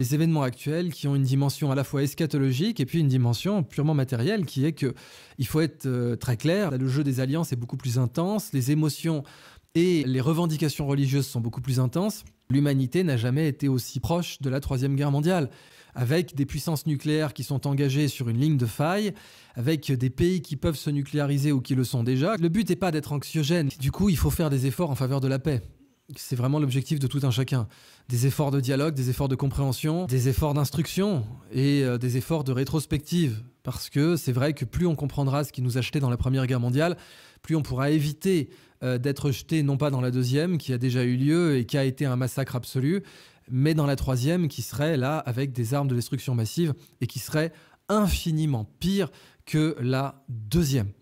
les événements actuels qui ont une dimension à la fois eschatologique et puis une dimension purement matérielle qui est que il faut être euh, très clair, le jeu des alliances est beaucoup plus intense, les émotions et les revendications religieuses sont beaucoup plus intenses. L'humanité n'a jamais été aussi proche de la Troisième Guerre mondiale, avec des puissances nucléaires qui sont engagées sur une ligne de faille, avec des pays qui peuvent se nucléariser ou qui le sont déjà. Le but n'est pas d'être anxiogène, du coup il faut faire des efforts en faveur de la paix c'est vraiment l'objectif de tout un chacun. Des efforts de dialogue, des efforts de compréhension, des efforts d'instruction et euh, des efforts de rétrospective. Parce que c'est vrai que plus on comprendra ce qui nous a jetés dans la Première Guerre mondiale, plus on pourra éviter euh, d'être jeté non pas dans la deuxième, qui a déjà eu lieu et qui a été un massacre absolu, mais dans la troisième, qui serait là avec des armes de destruction massive et qui serait infiniment pire que la deuxième.